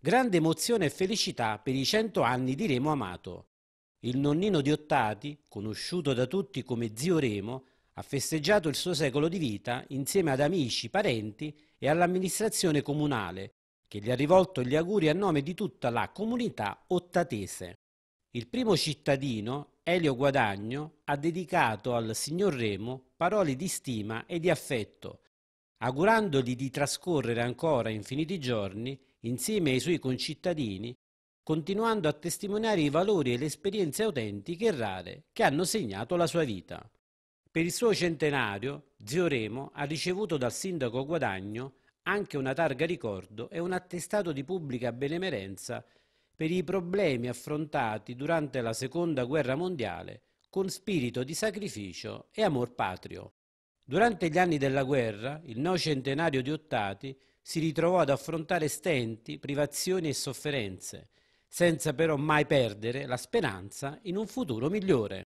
Grande emozione e felicità per i cento anni di Remo Amato. Il nonnino di Ottati, conosciuto da tutti come zio Remo, ha festeggiato il suo secolo di vita insieme ad amici, parenti e all'amministrazione comunale, che gli ha rivolto gli auguri a nome di tutta la comunità ottatese. Il primo cittadino, Elio Guadagno, ha dedicato al signor Remo parole di stima e di affetto, augurandogli di trascorrere ancora infiniti giorni insieme ai suoi concittadini, continuando a testimoniare i valori e le esperienze autentiche e rare che hanno segnato la sua vita. Per il suo centenario, Zio Remo ha ricevuto dal sindaco Guadagno anche una targa ricordo e un attestato di pubblica benemerenza per i problemi affrontati durante la Seconda Guerra Mondiale con spirito di sacrificio e amor patrio. Durante gli anni della guerra, il no centenario di Ottati si ritrovò ad affrontare stenti, privazioni e sofferenze, senza però mai perdere la speranza in un futuro migliore.